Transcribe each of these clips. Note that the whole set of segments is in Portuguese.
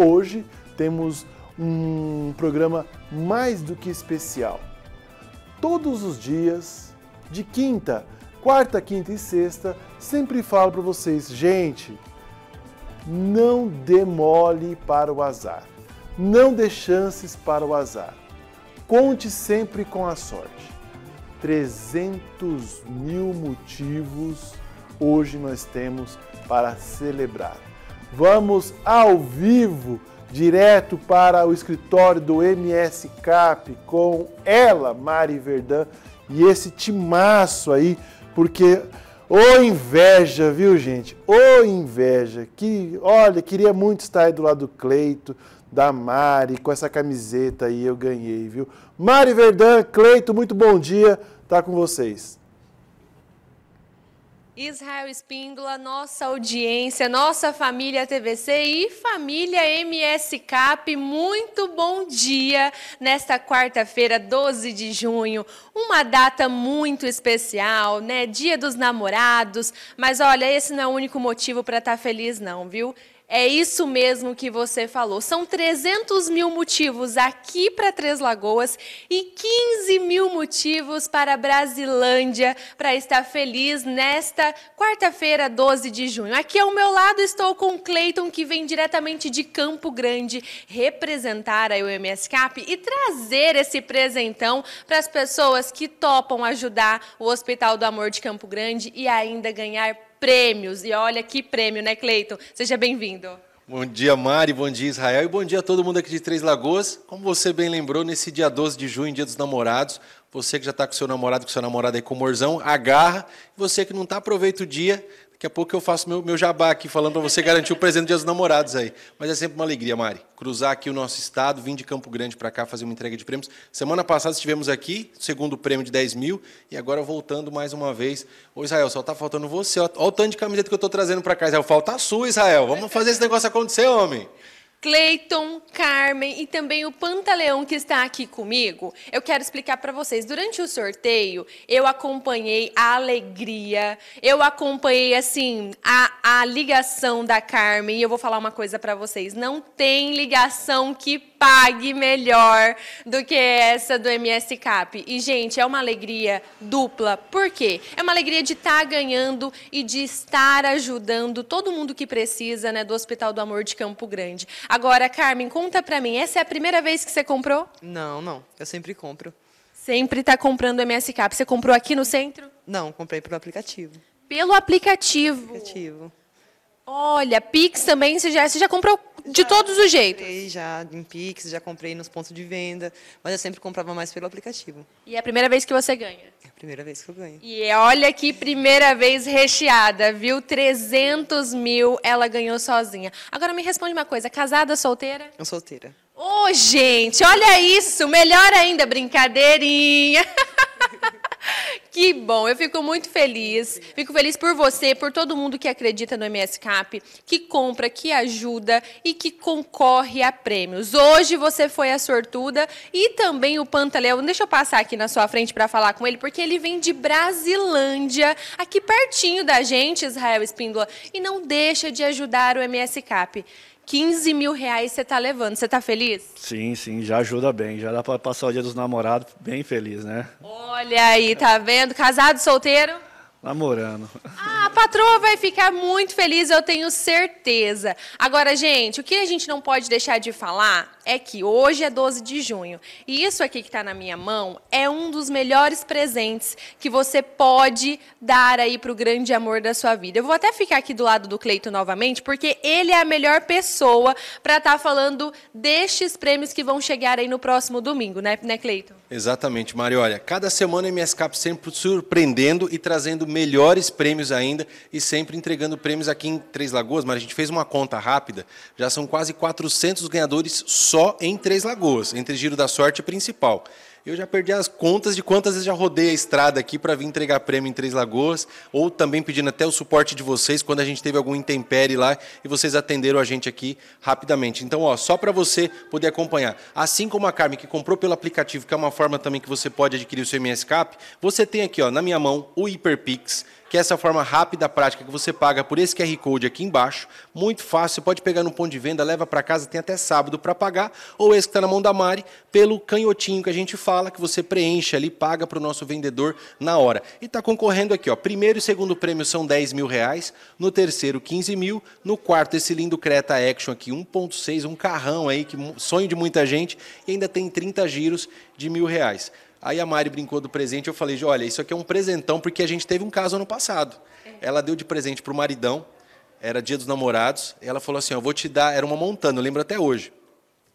Hoje temos um programa mais do que especial. Todos os dias, de quinta, quarta, quinta e sexta, sempre falo para vocês, gente, não demole para o azar. Não dê chances para o azar. Conte sempre com a sorte. 300 mil motivos hoje nós temos para celebrar. Vamos ao vivo, direto para o escritório do MS Cap com ela, Mari Verdã, e esse timaço aí, porque ô oh, inveja, viu, gente? Ô oh, inveja. Que, olha, queria muito estar aí do lado do Cleito, da Mari, com essa camiseta aí eu ganhei, viu? Mari Verdã, Cleito, muito bom dia, tá com vocês. Israel Espíndola, nossa audiência, nossa família TVC e família MSCAP, muito bom dia nesta quarta-feira, 12 de junho. Uma data muito especial, né? Dia dos namorados. Mas olha, esse não é o único motivo para estar tá feliz, não, viu? É isso mesmo que você falou. São 300 mil motivos aqui para Três Lagoas e 15 mil motivos para Brasilândia para estar feliz nesta quarta-feira, 12 de junho. Aqui ao meu lado estou com Cleiton, que vem diretamente de Campo Grande representar a UMS Cap e trazer esse presentão para as pessoas que topam ajudar o Hospital do Amor de Campo Grande e ainda ganhar prêmios. E olha que prêmio, né, Cleiton? Seja bem-vindo. Bom dia, Mari, bom dia, Israel, e bom dia a todo mundo aqui de Três Lagoas. Como você bem lembrou, nesse dia 12 de junho, dia dos namorados, você que já está com seu namorado, com sua namorada aí com o Morzão, agarra. Você que não está, aproveita o dia, Daqui a pouco eu faço meu, meu jabá aqui, falando para você garantir o presente de dos namorados aí. Mas é sempre uma alegria, Mari, cruzar aqui o nosso estado, vim de Campo Grande para cá fazer uma entrega de prêmios. Semana passada estivemos aqui, segundo prêmio de 10 mil, e agora voltando mais uma vez. Ô, Israel, só está faltando você. Olha o tanto de camiseta que eu estou trazendo para cá, Israel. Falta a sua, Israel. Vamos fazer esse negócio acontecer, homem. Cleiton, Carmen e também o Pantaleão que está aqui comigo, eu quero explicar para vocês. Durante o sorteio, eu acompanhei a alegria, eu acompanhei assim a, a ligação da Carmen e eu vou falar uma coisa para vocês. Não tem ligação que pague melhor do que essa do MS Cap. E gente, é uma alegria dupla. Por quê? É uma alegria de estar tá ganhando e de estar ajudando todo mundo que precisa, né, do Hospital do Amor de Campo Grande. Agora, Carmen, conta pra mim, essa é a primeira vez que você comprou? Não, não. Eu sempre compro. Sempre está comprando MS Cap. Você comprou aqui no centro? Não, comprei pelo aplicativo. Pelo aplicativo. Pelo aplicativo. Olha, Pix também, você já, você já comprou de já todos os jeitos? Comprei já em Pix, já comprei nos pontos de venda, mas eu sempre comprava mais pelo aplicativo. E é a primeira vez que você ganha? É a primeira vez que eu ganho. E é, olha que primeira vez recheada, viu? 300 mil ela ganhou sozinha. Agora me responde uma coisa, casada, solteira? Eu solteira. Ô, oh, gente, olha isso, melhor ainda, brincadeirinha. Que bom, eu fico muito feliz. Fico feliz por você, por todo mundo que acredita no MS Cap, que compra, que ajuda e que concorre a prêmios. Hoje você foi a sortuda e também o Pantaleão. Deixa eu passar aqui na sua frente para falar com ele, porque ele vem de Brasilândia, aqui pertinho da gente, Israel Espíndola, e não deixa de ajudar o MS Cap. 15 mil reais você está levando. Você está feliz? Sim, sim, já ajuda bem. Já dá para passar o dia dos namorados bem feliz, né? Olha aí, tá vendo? Casado, solteiro? Namorando. Ah, a patroa vai ficar muito feliz, eu tenho certeza. Agora, gente, o que a gente não pode deixar de falar é que hoje é 12 de junho. E isso aqui que está na minha mão é um dos melhores presentes que você pode dar aí para o grande amor da sua vida. Eu vou até ficar aqui do lado do Cleito novamente, porque ele é a melhor pessoa para estar tá falando destes prêmios que vão chegar aí no próximo domingo, né, né Cleito? Exatamente, Mário. Olha, cada semana a Cap sempre surpreendendo e trazendo melhores prêmios ainda e sempre entregando prêmios aqui em Três Lagoas. Mas a gente fez uma conta rápida, já são quase 400 ganhadores só em Três Lagoas, entre Giro da Sorte e Principal. Eu já perdi as contas de quantas vezes já rodei a estrada aqui para vir entregar prêmio em Três Lagoas, ou também pedindo até o suporte de vocês quando a gente teve algum intempere lá e vocês atenderam a gente aqui rapidamente. Então, ó, só para você poder acompanhar. Assim como a Carmen que comprou pelo aplicativo, que é uma forma também que você pode adquirir o seu MS Cap, você tem aqui, ó, na minha mão, o Hiperpix que é essa forma rápida, prática, que você paga por esse QR Code aqui embaixo. Muito fácil, você pode pegar no ponto de venda, leva para casa, tem até sábado para pagar, ou esse que está na mão da Mari, pelo canhotinho que a gente fala, que você preenche ali, paga para o nosso vendedor na hora. E está concorrendo aqui, ó. Primeiro e segundo prêmio são 10 mil reais, no terceiro 15 mil, no quarto esse lindo Creta Action aqui, 1.6, um carrão aí, que sonho de muita gente, e ainda tem 30 giros de mil reais. Aí a Mari brincou do presente, eu falei, olha, isso aqui é um presentão, porque a gente teve um caso ano passado. É. Ela deu de presente para o maridão, era dia dos namorados, ela falou assim, eu vou te dar, era uma montana, eu lembro até hoje.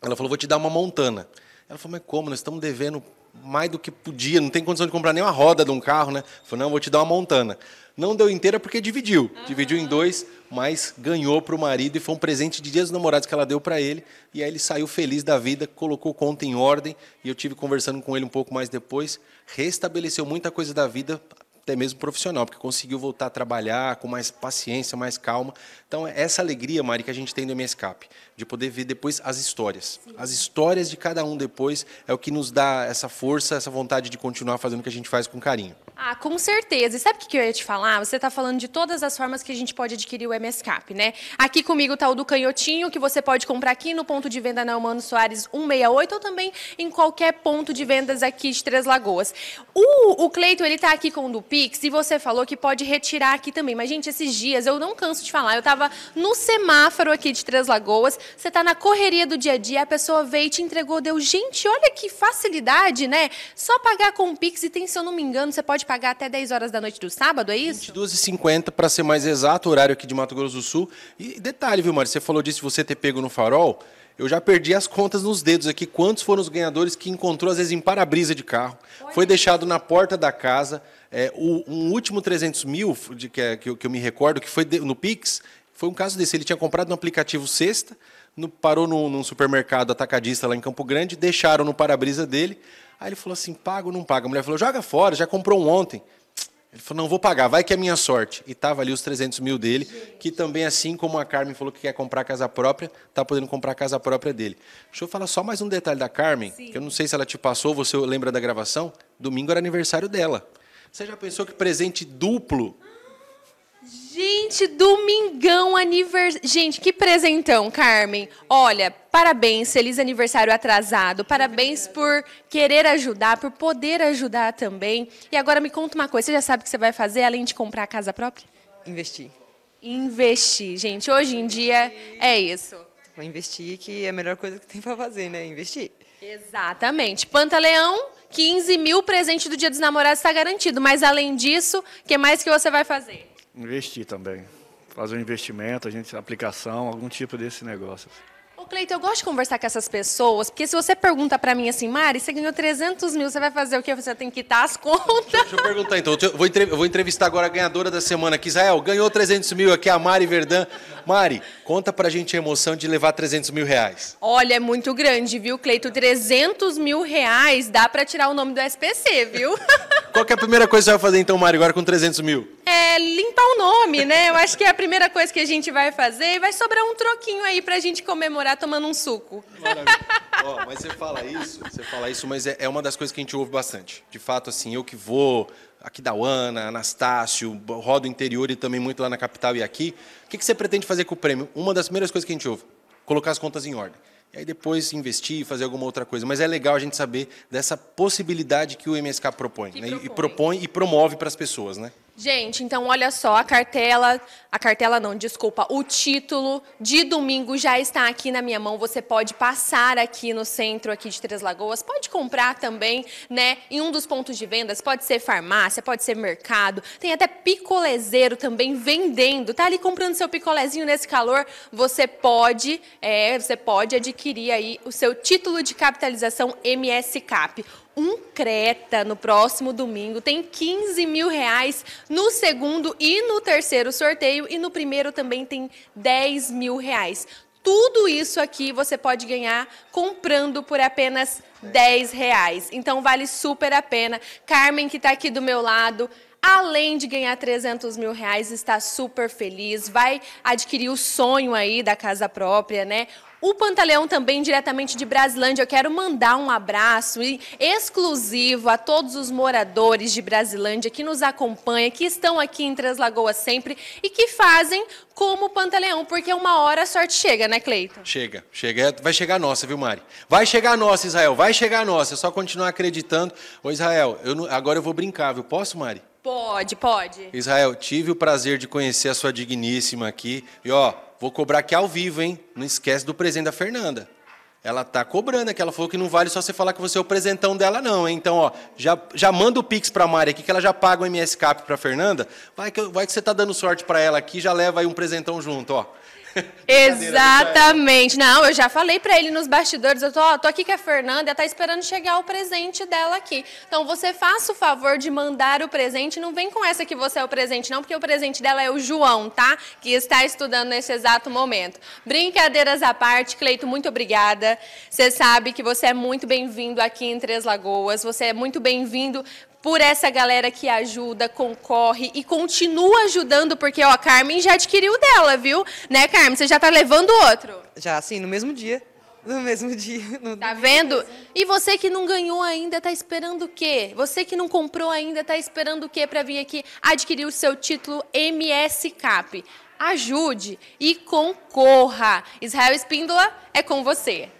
Ela falou, vou te dar uma montana. Ela falou, mas como? Nós estamos devendo mais do que podia, não tem condição de comprar nem uma roda de um carro, né? Falei, não, vou te dar uma montana. Não deu inteira porque dividiu. Uhum. Dividiu em dois, mas ganhou para o marido e foi um presente de Dia dos Namorados que ela deu para ele. E aí ele saiu feliz da vida, colocou conta em ordem. E eu tive conversando com ele um pouco mais depois. Restabeleceu muita coisa da vida até mesmo profissional, porque conseguiu voltar a trabalhar com mais paciência, mais calma. Então, é essa alegria, Mari, que a gente tem do MSCAP, de poder ver depois as histórias. Sim. As histórias de cada um depois é o que nos dá essa força, essa vontade de continuar fazendo o que a gente faz com carinho. Ah, com certeza. E sabe o que eu ia te falar? Você está falando de todas as formas que a gente pode adquirir o MSCAP, né? Aqui comigo está o do canhotinho, que você pode comprar aqui no ponto de venda na Humano Soares 168 ou também em qualquer ponto de vendas aqui de Três Lagoas. O, o Cleiton, ele está aqui com o do Pix e você falou que pode retirar aqui também. Mas, gente, esses dias, eu não canso de falar, eu estava no semáforo aqui de Três Lagoas, você está na correria do dia a dia, a pessoa veio e te entregou, deu, gente, olha que facilidade, né? Só pagar com o Pix e tem, se eu não me engano, você pode pagar até 10 horas da noite do sábado, é isso? 22h50, para ser mais exato, horário aqui de Mato Grosso do Sul. E detalhe, viu, Mário? você falou disso, você ter pego no farol. Eu já perdi as contas nos dedos aqui. Quantos foram os ganhadores que encontrou, às vezes, em para-brisa de carro? Foi, foi deixado na porta da casa. É, o, um último 300 mil, de, que, é, que, eu, que, eu me recordo, que foi de, no Pix, foi um caso desse. Ele tinha comprado no aplicativo Sexta, no, parou no num supermercado atacadista lá em Campo Grande, deixaram no para-brisa dele. Aí ele falou assim: paga ou não paga? A mulher falou: joga fora, já comprou um ontem. Ele falou: não, vou pagar, vai que é minha sorte. E tava ali os 300 mil dele, que também, assim como a Carmen falou que quer comprar casa própria, está podendo comprar casa própria dele. Deixa eu falar só mais um detalhe da Carmen, Sim. que eu não sei se ela te passou, você lembra da gravação? Domingo era aniversário dela. Você já pensou que presente duplo Gente, domingão aniversário. Gente, que presentão, Carmen. Olha, parabéns, feliz aniversário atrasado. Parabéns por querer ajudar, por poder ajudar também. E agora me conta uma coisa, você já sabe o que você vai fazer além de comprar a casa própria? Investir. Investir, gente. Hoje em dia é isso. Vou investir que é a melhor coisa que tem para fazer, né? Investir. Exatamente. Pantaleão, 15 mil presente do Dia dos Namorados está garantido. Mas além disso, o que mais que você vai fazer? investir também. Fazer um investimento, a gente, aplicação, algum tipo desse negócio. Assim. Ô, Cleiton, eu gosto de conversar com essas pessoas, porque se você pergunta para mim assim, Mari, você ganhou 300 mil, você vai fazer o quê? Você tem que quitar as contas. Deixa, eu perguntar, então. Eu vou entrevistar agora a ganhadora da semana aqui, Israel. Ganhou 300 mil aqui, a Mari Verdã. Mari, conta pra gente a emoção de levar 300 mil reais. Olha, é muito grande, viu, Cleito? 300 mil reais dá pra tirar o nome do SPC, viu? Qual é a primeira coisa que você vai fazer, então, Mari, agora com 300 mil? É limpar o nome, né? Eu acho que é a primeira coisa que a gente vai fazer e vai sobrar um troquinho aí pra gente comemorar tomando um suco. Maravilha. Ó, mas você fala isso, você fala isso, mas é, é uma das coisas que a gente ouve bastante. De fato, assim, eu que vou aqui da Uana, Anastácio, rodo interior e também muito lá na capital e aqui. O que, que você pretende fazer com o prêmio? Uma das primeiras coisas que a gente ouve, colocar as contas em ordem. E aí depois investir fazer alguma outra coisa. Mas é legal a gente saber dessa possibilidade que o MSK propõe, né? propõe. E propõe e promove para as pessoas, né? Gente, então olha só, a cartela, a cartela não, desculpa, o título de domingo já está aqui na minha mão. Você pode passar aqui no centro aqui de Três Lagoas, pode comprar também, né, em um dos pontos de vendas, pode ser farmácia, pode ser mercado. Tem até picolezeiro também vendendo. Tá ali comprando seu picolezinho nesse calor, você pode, é, você pode adquirir aí o seu título de capitalização MS Cap um Creta no próximo domingo. Tem 15 mil reais no segundo e no terceiro sorteio. E no primeiro também tem 10 mil reais. Tudo isso aqui você pode ganhar comprando por apenas 10 reais. Então vale super a pena. Carmen, que está aqui do meu lado, além de ganhar 300 mil reais, está super feliz, vai adquirir o sonho aí da casa própria, né? O Pantaleão também, diretamente de Brasilândia, eu quero mandar um abraço exclusivo a todos os moradores de Brasilândia que nos acompanham, que estão aqui em Três Lagoas sempre e que fazem como o Pantaleão, porque uma hora a sorte chega, né, Cleiton? Chega, chega. É, vai chegar a nossa, viu, Mari? Vai chegar a nossa, Israel, vai chegar a nossa. É só continuar acreditando. Ô, Israel, eu não... agora eu vou brincar, viu? Posso, Mari? Pode, pode. Israel, tive o prazer de conhecer a sua digníssima aqui. E, ó, Vou cobrar aqui ao vivo, hein? Não esquece do presente da Fernanda. Ela tá cobrando que Ela falou que não vale só você falar que você é o presentão dela, não, hein? Então, ó, já, já manda o Pix pra Mari aqui, que ela já paga o MS Cap pra Fernanda. Vai que, vai que você tá dando sorte para ela aqui, já leva aí um presentão junto, ó. Exatamente. Não, eu já falei para ele nos bastidores, eu tô, ó, tô aqui com a Fernanda, ela tá esperando chegar o presente dela aqui. Então você faça o favor de mandar o presente, não vem com essa que você é o presente não, porque o presente dela é o João, tá? Que está estudando nesse exato momento. Brincadeiras à parte, Cleito, muito obrigada. Você sabe que você é muito bem-vindo aqui em Três Lagoas, você é muito bem-vindo por essa galera que ajuda, concorre e continua ajudando, porque ó, a Carmen já adquiriu dela, viu? Né, Carmen? Você já está levando outro. Já, sim, no mesmo dia. No mesmo dia. No tá vendo? E você que não ganhou ainda, tá esperando o quê? Você que não comprou ainda, tá esperando o quê para vir aqui adquirir o seu título MS Cap? Ajude e concorra. Israel Espíndola é com você.